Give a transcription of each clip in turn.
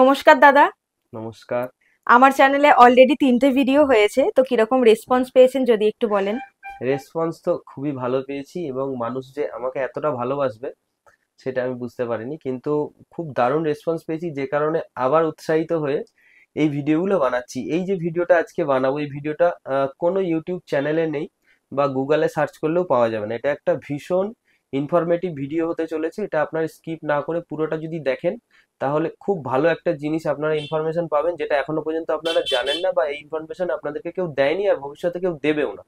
নমস্কার দাদা নমস্কার আমার চ্যানেলে অলরেডি তিনটে ভিডিও হয়েছে তো কিরকম রেসপন্স পেয়েছেন যদি একটু বলেন রেসপন্স তো খুবই ভালো পেয়েছি এবং মানুষ যে আমাকে এতটা ভালোবাসবে সেটা আমি বুঝতে পারিনি কিন্তু খুব দারুণ রেসপন্স পেয়েছি যে কারণে আবার উৎসাহিত হয়ে এই ভিডিওগুলো বানাচ্ছি এই যে ভিডিওটা আজকে বানাবো এই ভিডিওটা কোনো ইউটিউব চ্যানেলে নেই বা গুগলে সার্চ করলেও পাওয়া যাবে না এটা একটা ভীষণ ইনফরমেটিভ ভিডিও হতে চলেছে এটা আপনার স্কিপ না করে পুরোটা যদি দেখেন তাহলে খুব ভালো একটা জিনিস আপনারা ইনফরমেশন পাবেন যেটা এখনো পর্যন্ত আপনারা জানেন না বা এই ইনফরমেশন আপনাদেরকে কেউ দেয়নি আর ভবিষ্যতে কেউ দেবেও না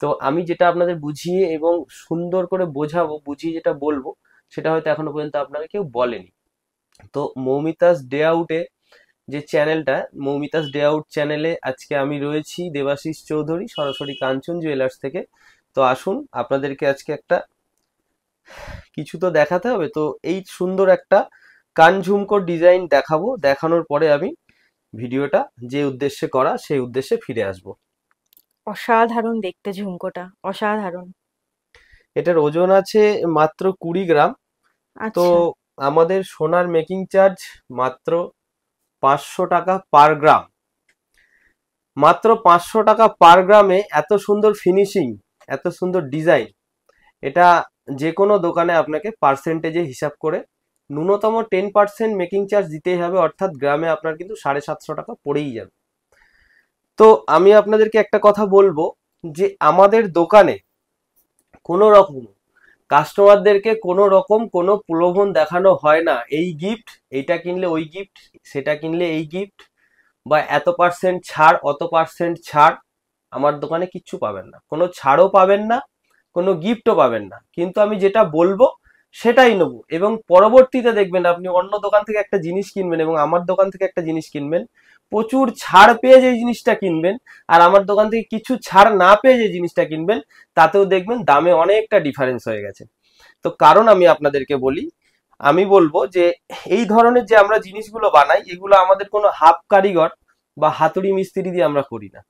তো আমি যেটা আপনাদের বুঝিয়ে এবং সুন্দর করে বোঝাবো বুঝিয়ে যেটা বলবো সেটা হয়তো এখনো পর্যন্ত আপনারা কেউ বলেনি তো মৌমিতাস ডে আউটে যে চ্যানেলটা মৌমিতাস ডে আউট চ্যানেলে আজকে আমি রয়েছি দেবাশিস চৌধুরী সরাসরি কাঞ্চন জুয়েলার্স থেকে তো আসুন আপনাদেরকে আজকে একটা কিছু তো দেখাতে হবে তো এই সুন্দর একটা কান ঝুমকোর ডিজাইন দেখাবো দেখানোর পরে আমি ভিডিওটা যে উদ্দেশ্যে করা সেই উদ্দেশ্যে ফিরে আসব অসাধারণ দেখতে ঝুমকোটা অসাধারণ এটার ওজন আছে মাত্র কুড়ি গ্রাম তো আচ্ছা। আমাদের সোনার মেকিং চার্জ মাত্র পাঁচশো টাকা পার গ্রাম মাত্র পাঁচশো টাকা পার গ্রামে এত সুন্দর ফিনিশিং এত সুন্দর ডিজাইন এটা যে কোনো দোকানে আপনাকে পার্সেন্টেজে হিসাব করে ন্যূনতম টেন পার্সেন্ট মেকিং চার্জ দিতেই হবে অর্থাৎ গ্রামে আপনার কিন্তু সাড়ে সাতশো টাকা পড়েই যাবে তো আমি আপনাদেরকে একটা কথা বলবো যে আমাদের দোকানে কোনো রকম কাস্টমারদেরকে কোনো রকম কোনো প্রলোভন দেখানো হয় না এই গিফট এইটা কিনলে ওই গিফট সেটা কিনলে এই গিফট বা এত পার্সেন্ট ছাড় অত পার্সেন্ট ছাড় আমার দোকানে কিচ্ছু পাবেন না কোনো ছাড়ও পাবেন না কোনো গিফটও পাবেন না কিন্তু আমি যেটা বলবো সেটাই নেব এবং পরবর্তীতে দেখবেন আপনি অন্য দোকান থেকে একটা জিনিস কিনবেন এবং আমার দোকান থেকে একটা জিনিস কিনবেন প্রচুর ছাড় পেয়ে যে জিনিসটা কিনবেন আর আমার দোকান থেকে কিছু ছাড় না পেয়ে যে জিনিসটা কিনবেন তাতেও দেখবেন দামে অনেকটা ডিফারেন্স হয়ে গেছে তো কারণ আমি আপনাদেরকে বলি আমি বলবো যে এই ধরনের যে আমরা জিনিসগুলো বানাই এগুলো আমাদের কোনো হাফ কারিগর বা হাতুড়ি মিস্ত্রি দিয়ে আমরা করি না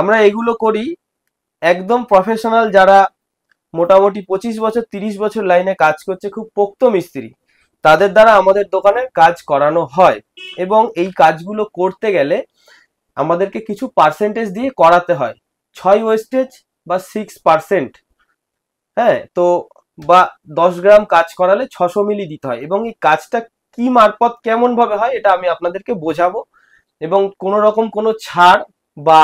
আমরা এগুলো করি একদম প্রফেশনাল যারা মোটামুটি পঁচিশ বছর তিরিশ বছর লাইনে কাজ করছে খুব পোক্ত মিস্ত্রি তাদের দ্বারা আমাদের দোকানের কাজ করানো হয় এবং এই কাজগুলো করতে গেলে আমাদেরকে কিছু পার্সেন্টেজ দিয়ে করাতে হয় ছয় ওয়েস্টেজ বা সিক্স পার্সেন্ট হ্যাঁ তো বা দশ গ্রাম কাজ করালে ছশো মিলি দিতে হয় এবং এই কাজটা কি মারফত কেমন ভাবে হয় এটা আমি আপনাদেরকে বোঝাবো এবং কোনো রকম কোনো ছাড় বা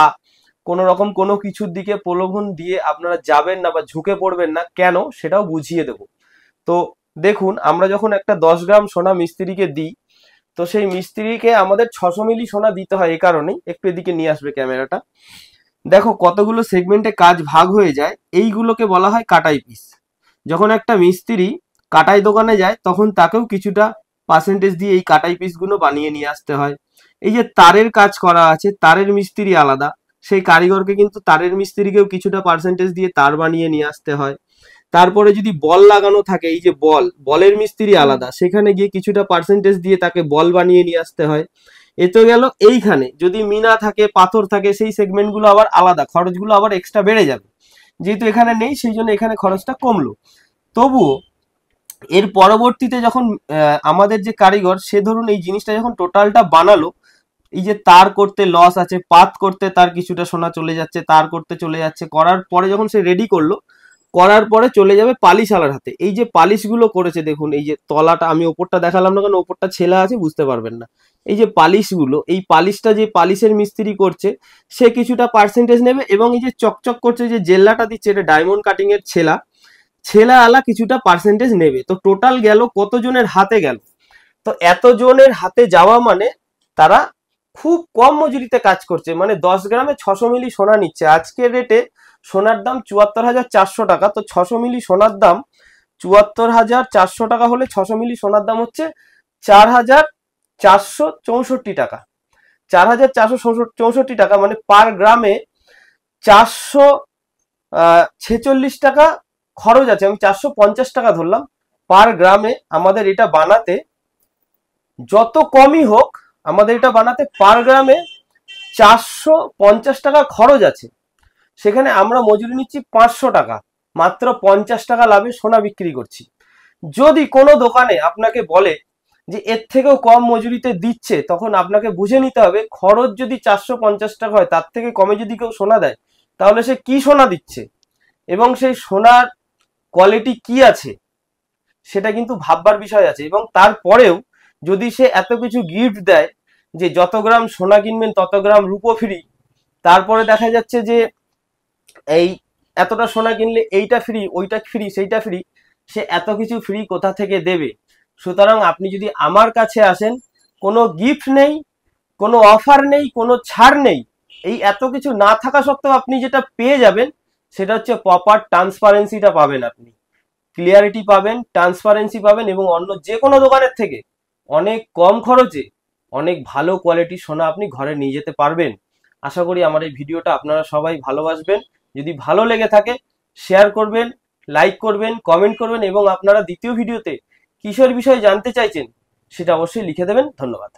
কোনো রকম কোনো কিছুর দিকে প্রলোভন দিয়ে আপনারা যাবেন না বা ঝুঁকে পড়বেন না কেন সেটাও বুঝিয়ে দেব তো দেখুন আমরা যখন একটা দশ গ্রাম সোনা মিস্ত্রিকে দিই তো সেই মিস্ত্রিকে আমাদের ছশো মিলি সোনা দিতে হয় এ কারণেই একটু এদিকে নিয়ে আসবে ক্যামেরাটা দেখো কতগুলো সেগমেন্টে কাজ ভাগ হয়ে যায় এইগুলোকে বলা হয় কাটাই পিস যখন একটা মিস্ত্রি কাটাই দোকানে যায় তখন তাকেও কিছুটা পার্সেন্টেজ দিয়ে এই কাটাই পিসগুলো বানিয়ে নিয়ে আসতে হয় এই যে তারের কাজ করা আছে তারের মিস্ত্রি আলাদা সেই কারিগরকে কিন্তু তারের মিস্ত্রিকেও কিছুটা পার্সেন্টেজ দিয়ে তার বানিয়ে নিয়ে আসতে হয় তারপরে যদি বল লাগানো থাকে এই যে বল বলের মিস্ত্রি আলাদা সেখানে গিয়ে কিছুটা পার্সেন্টেজ দিয়ে তাকে বল বানিয়ে নিয়ে আসতে হয় এ তো গেল এইখানে যদি মিনা থাকে পাথর থাকে সেই সেগমেন্টগুলো আবার আলাদা খরচগুলো আবার এক্সট্রা বেড়ে যাবে যেহেতু এখানে নেই সেই জন্য এখানে খরচটা কমলো তবুও এর পরবর্তীতে যখন আমাদের যে কারিগর সে ধরুন এই জিনিসটা যখন টোটালটা বানালো এই যে তার করতে লস আছে পাত করতে তার কিছুটা সোনা চলে যাচ্ছে তার করতে চলে যাচ্ছে করার পরে যখন সে রেডি করলো করার পরে চলে যাবে পালিশালার হাতে এই যে পালিশগুলো করেছে দেখুন এই যে তলাটা আমি ওপরটা দেখালাম না কারণ ওপরটা ছেলে আছে বুঝতে পারবেন না এই যে পালিশগুলো এই পালিশটা যে পালিশের মিস্ত্রি করছে সে কিছুটা পার্সেন্টেজ নেবে এবং এই যে চকচক করছে যে জেল্লাটা দিচ্ছে এটা ডায়মন্ড কাটিং এর ছেলা ছেলা আলা কিছুটা পার্সেন্টেজ নেবে তো টোটাল গেল কতজনের হাতে গেল তো এতজনের হাতে যাওয়া মানে তারা খুব কম মজুরিতে কাজ করছে মানে দশ গ্রামে ছশো মিলি সোনা নিচ্ছে আজকের রেটে সোনার দাম চুয়াত্তর হাজার চারশো টাকা তো ছশো মিলি সোনার দাম চুয়াত্তর হাজার চারশো টাকা হলে ছশো মিলি সোনার দাম হচ্ছে চার হাজার চারশো চৌষট্টি টাকা চার হাজার চারশো চৌষট্টি টাকা মানে পার গ্রামে চারশো ছেচল্লিশ টাকা খরচ আছে আমি চারশো পঞ্চাশ টাকা ধরলাম পার গ্রামে আমাদের এটা বানাতে যত কমই হোক আমাদের এটা বানাতে পার গ্রামে চারশো পঞ্চাশ টাকা খরচ আছে সেখানে আমরা মজুরি নিচ্ছি পাঁচশো টাকা মাত্র পঞ্চাশ টাকা লাভে সোনা বিক্রি করছি যদি কোনো দোকানে আপনাকে বলে যে এর থেকেও কম মজুরিতে দিচ্ছে তখন আপনাকে বুঝে নিতে হবে খরচ যদি চারশো পঞ্চাশ টাকা হয় তার থেকে কমে যদি কেউ সোনা দেয় তাহলে সে কি সোনা দিচ্ছে এবং সেই সোনার কোয়ালিটি কি আছে সেটা কিন্তু ভাববার বিষয় আছে এবং তারপরেও যদি সে এত কিছু গিফট দেয় যে যত গ্রাম সোনা কিনবেন তত গ্রাম রূপো ফ্রি তারপরে দেখা যাচ্ছে যে এই এতটা সোনা কিনলে এইটা ফ্রি ওইটা ফ্রি সেইটা ফ্রি সে এত কিছু ফ্রি কোথা থেকে দেবে সুতরাং আপনি যদি আমার কাছে আসেন কোনো গিফট নেই কোনো অফার নেই কোনো ছাড় নেই এই এত কিছু না থাকা সত্ত্বেও আপনি যেটা পেয়ে যাবেন সেটা হচ্ছে প্রপার ট্রান্সপারেন্সিটা পাবেন আপনি ক্লিয়ারিটি পাবেন ট্রান্সপারেন্সি পাবেন এবং অন্য যে কোনো দোকানের থেকে অনেক কম খরচে অনেক ভালো কোয়ালিটি সোনা আপনি ঘরে নিয়ে যেতে পারবেন আশা করি আমার এই ভিডিওটা আপনারা সবাই ভালোবাসবেন যদি ভালো লেগে থাকে শেয়ার করবেন লাইক করবেন কমেন্ট করবেন এবং আপনারা দ্বিতীয় ভিডিওতে কিসের বিষয়ে জানতে চাইছেন সেটা অবশ্যই লিখে দেবেন ধন্যবাদ